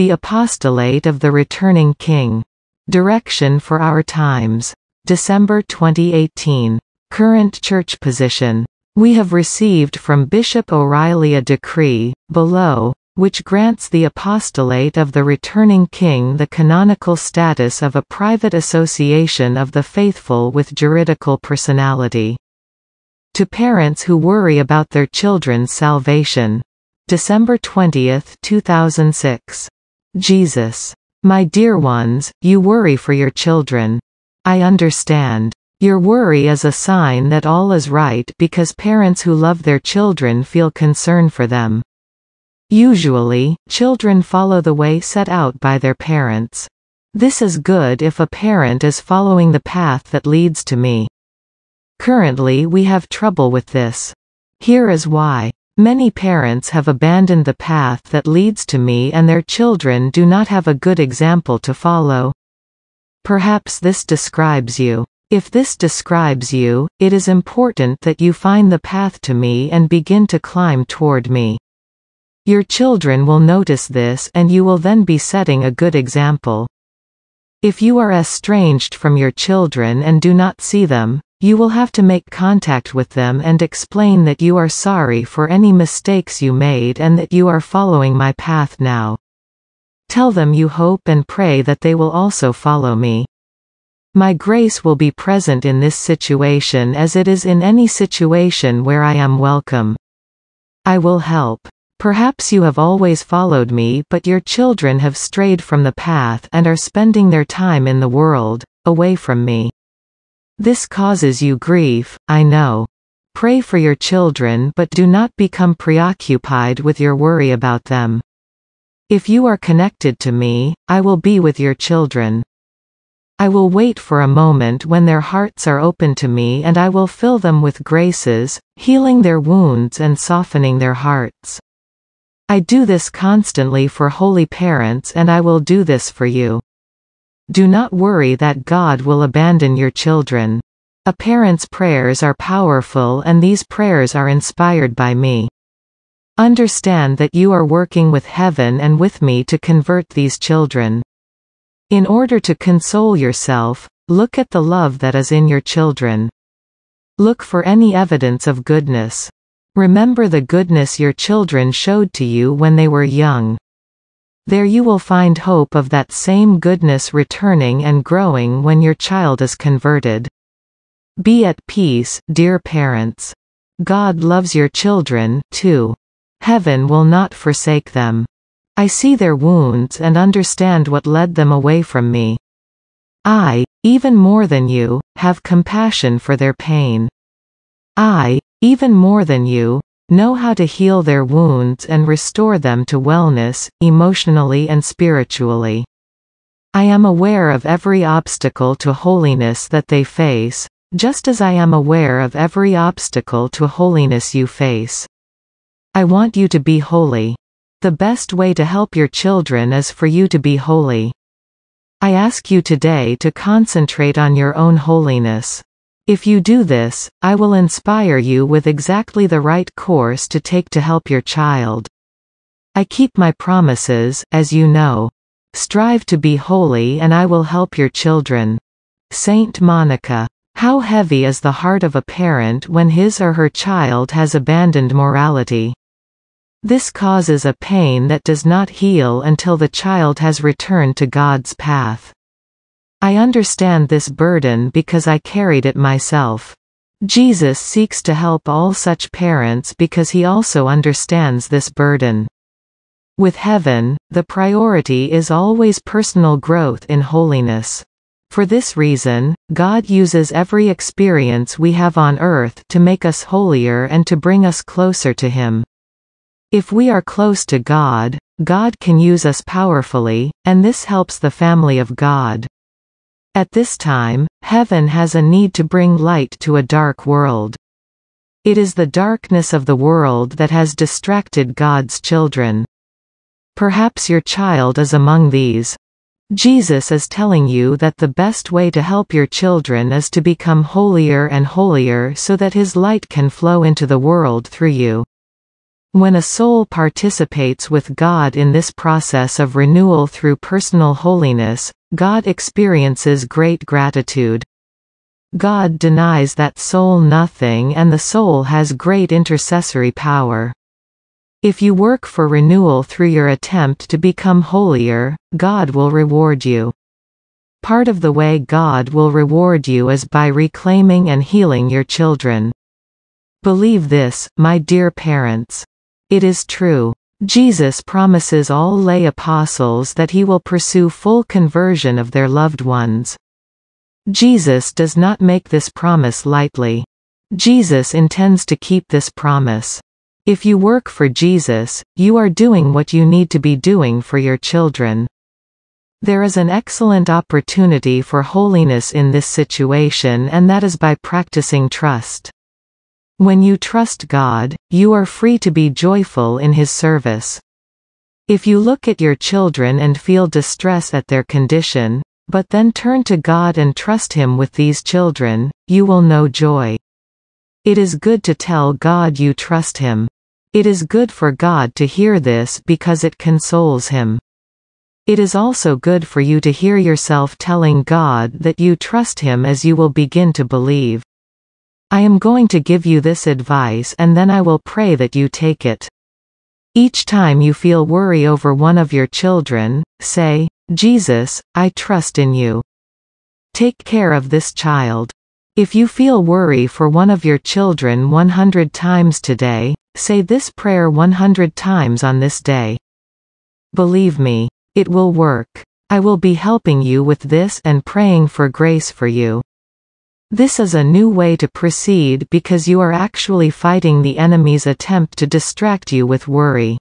The Apostolate of the Returning King. Direction for Our Times. December 2018. Current Church Position. We have received from Bishop O'Reilly a decree, below, which grants the apostolate of the returning king the canonical status of a private association of the faithful with juridical personality. To parents who worry about their children's salvation. December 20, 2006. Jesus. My dear ones, you worry for your children. I understand. Your worry is a sign that all is right because parents who love their children feel concern for them. Usually, children follow the way set out by their parents. This is good if a parent is following the path that leads to me. Currently we have trouble with this. Here is why. Many parents have abandoned the path that leads to me and their children do not have a good example to follow. Perhaps this describes you. If this describes you, it is important that you find the path to me and begin to climb toward me. Your children will notice this and you will then be setting a good example. If you are estranged from your children and do not see them, you will have to make contact with them and explain that you are sorry for any mistakes you made and that you are following my path now. Tell them you hope and pray that they will also follow me. My grace will be present in this situation as it is in any situation where I am welcome. I will help. Perhaps you have always followed me but your children have strayed from the path and are spending their time in the world, away from me. This causes you grief, I know. Pray for your children but do not become preoccupied with your worry about them. If you are connected to me, I will be with your children. I will wait for a moment when their hearts are open to me and I will fill them with graces, healing their wounds and softening their hearts. I do this constantly for holy parents and I will do this for you. Do not worry that God will abandon your children. A parent's prayers are powerful and these prayers are inspired by me. Understand that you are working with heaven and with me to convert these children. In order to console yourself, look at the love that is in your children. Look for any evidence of goodness. Remember the goodness your children showed to you when they were young. There you will find hope of that same goodness returning and growing when your child is converted. Be at peace, dear parents. God loves your children, too. Heaven will not forsake them. I see their wounds and understand what led them away from me. I, even more than you, have compassion for their pain. I, even more than you, know how to heal their wounds and restore them to wellness, emotionally and spiritually. I am aware of every obstacle to holiness that they face, just as I am aware of every obstacle to holiness you face. I want you to be holy. The best way to help your children is for you to be holy. I ask you today to concentrate on your own holiness. If you do this, I will inspire you with exactly the right course to take to help your child. I keep my promises, as you know. Strive to be holy and I will help your children. Saint Monica. How heavy is the heart of a parent when his or her child has abandoned morality. This causes a pain that does not heal until the child has returned to God's path. I understand this burden because I carried it myself. Jesus seeks to help all such parents because he also understands this burden. With heaven, the priority is always personal growth in holiness. For this reason, God uses every experience we have on earth to make us holier and to bring us closer to Him. If we are close to God, God can use us powerfully, and this helps the family of God. At this time, heaven has a need to bring light to a dark world. It is the darkness of the world that has distracted God's children. Perhaps your child is among these. Jesus is telling you that the best way to help your children is to become holier and holier so that his light can flow into the world through you. When a soul participates with God in this process of renewal through personal holiness, God experiences great gratitude. God denies that soul nothing and the soul has great intercessory power. If you work for renewal through your attempt to become holier, God will reward you. Part of the way God will reward you is by reclaiming and healing your children. Believe this, my dear parents. It is true. Jesus promises all lay apostles that he will pursue full conversion of their loved ones. Jesus does not make this promise lightly. Jesus intends to keep this promise. If you work for Jesus, you are doing what you need to be doing for your children. There is an excellent opportunity for holiness in this situation and that is by practicing trust. When you trust God, you are free to be joyful in His service. If you look at your children and feel distress at their condition, but then turn to God and trust Him with these children, you will know joy. It is good to tell God you trust Him. It is good for God to hear this because it consoles Him. It is also good for you to hear yourself telling God that you trust Him as you will begin to believe. I am going to give you this advice and then I will pray that you take it. Each time you feel worry over one of your children, say, Jesus, I trust in you. Take care of this child. If you feel worry for one of your children 100 times today, say this prayer 100 times on this day. Believe me, it will work. I will be helping you with this and praying for grace for you. This is a new way to proceed because you are actually fighting the enemy's attempt to distract you with worry.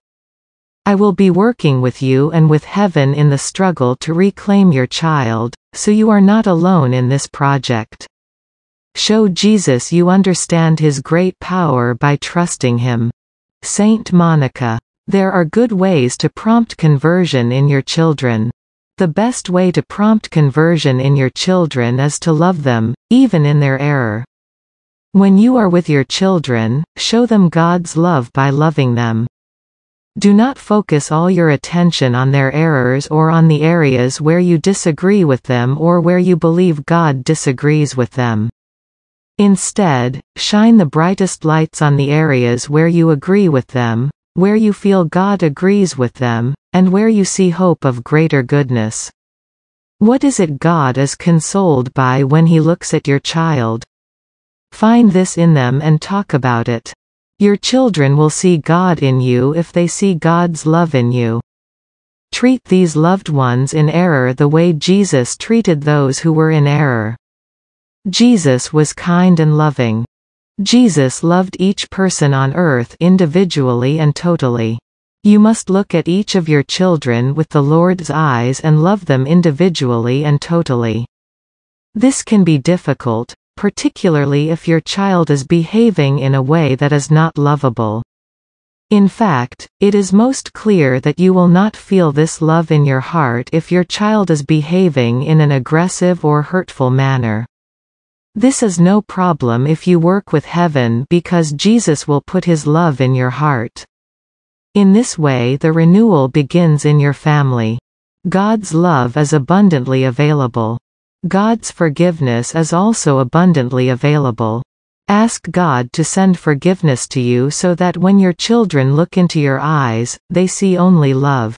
I will be working with you and with heaven in the struggle to reclaim your child, so you are not alone in this project. Show Jesus you understand his great power by trusting him. Saint Monica. There are good ways to prompt conversion in your children. The best way to prompt conversion in your children is to love them, even in their error. When you are with your children, show them God's love by loving them. Do not focus all your attention on their errors or on the areas where you disagree with them or where you believe God disagrees with them. Instead, shine the brightest lights on the areas where you agree with them, where you feel God agrees with them, and where you see hope of greater goodness. What is it God is consoled by when he looks at your child? Find this in them and talk about it. Your children will see God in you if they see God's love in you. Treat these loved ones in error the way Jesus treated those who were in error. Jesus was kind and loving. Jesus loved each person on earth individually and totally. You must look at each of your children with the Lord's eyes and love them individually and totally. This can be difficult, particularly if your child is behaving in a way that is not lovable. In fact, it is most clear that you will not feel this love in your heart if your child is behaving in an aggressive or hurtful manner. This is no problem if you work with heaven because Jesus will put his love in your heart. In this way the renewal begins in your family. God's love is abundantly available. God's forgiveness is also abundantly available. Ask God to send forgiveness to you so that when your children look into your eyes, they see only love.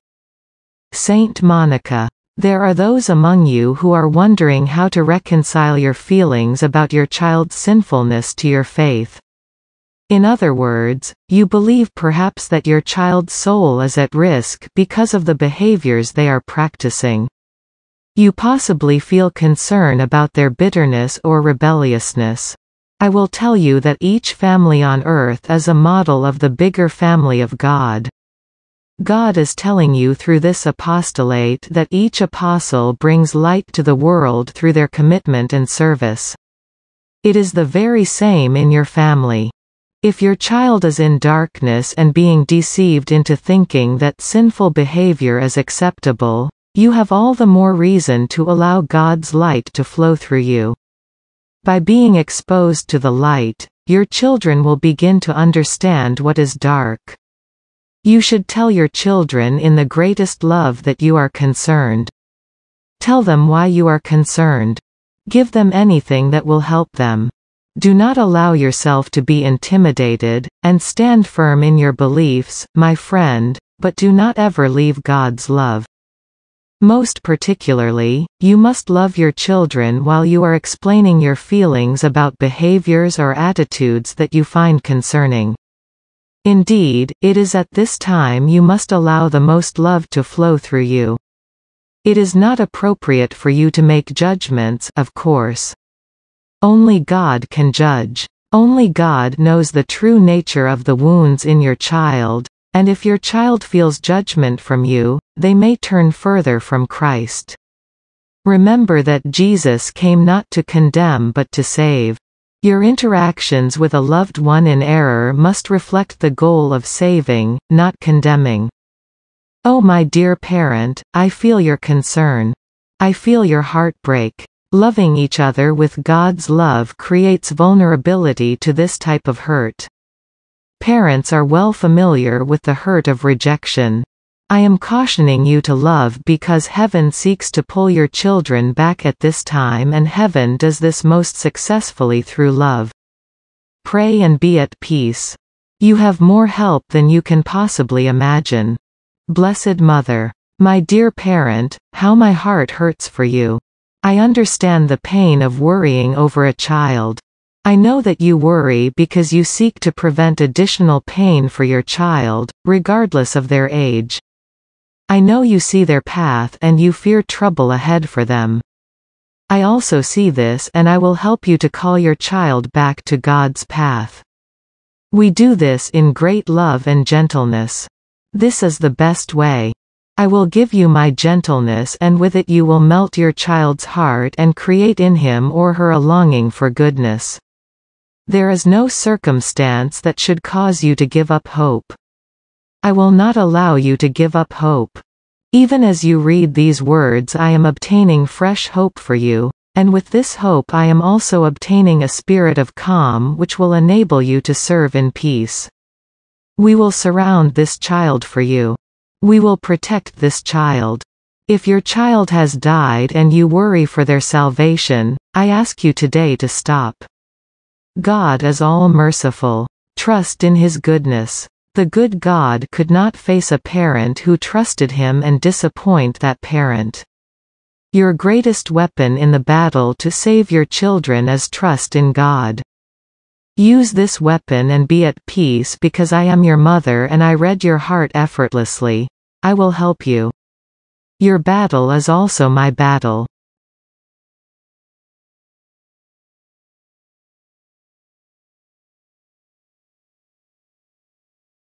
Saint Monica there are those among you who are wondering how to reconcile your feelings about your child's sinfulness to your faith. In other words, you believe perhaps that your child's soul is at risk because of the behaviors they are practicing. You possibly feel concern about their bitterness or rebelliousness. I will tell you that each family on earth is a model of the bigger family of God. God is telling you through this apostolate that each apostle brings light to the world through their commitment and service. It is the very same in your family. If your child is in darkness and being deceived into thinking that sinful behavior is acceptable, you have all the more reason to allow God's light to flow through you. By being exposed to the light, your children will begin to understand what is dark. You should tell your children in the greatest love that you are concerned. Tell them why you are concerned. Give them anything that will help them. Do not allow yourself to be intimidated, and stand firm in your beliefs, my friend, but do not ever leave God's love. Most particularly, you must love your children while you are explaining your feelings about behaviors or attitudes that you find concerning. Indeed, it is at this time you must allow the most love to flow through you. It is not appropriate for you to make judgments, of course. Only God can judge. Only God knows the true nature of the wounds in your child, and if your child feels judgment from you, they may turn further from Christ. Remember that Jesus came not to condemn but to save. Your interactions with a loved one in error must reflect the goal of saving, not condemning. Oh my dear parent, I feel your concern. I feel your heartbreak. Loving each other with God's love creates vulnerability to this type of hurt. Parents are well familiar with the hurt of rejection. I am cautioning you to love because heaven seeks to pull your children back at this time and heaven does this most successfully through love. Pray and be at peace. You have more help than you can possibly imagine. Blessed Mother. My dear parent, how my heart hurts for you. I understand the pain of worrying over a child. I know that you worry because you seek to prevent additional pain for your child, regardless of their age. I know you see their path and you fear trouble ahead for them. I also see this and I will help you to call your child back to God's path. We do this in great love and gentleness. This is the best way. I will give you my gentleness and with it you will melt your child's heart and create in him or her a longing for goodness. There is no circumstance that should cause you to give up hope. I will not allow you to give up hope. Even as you read these words I am obtaining fresh hope for you, and with this hope I am also obtaining a spirit of calm which will enable you to serve in peace. We will surround this child for you. We will protect this child. If your child has died and you worry for their salvation, I ask you today to stop. God is all merciful. Trust in his goodness. The good God could not face a parent who trusted him and disappoint that parent. Your greatest weapon in the battle to save your children is trust in God. Use this weapon and be at peace because I am your mother and I read your heart effortlessly. I will help you. Your battle is also my battle.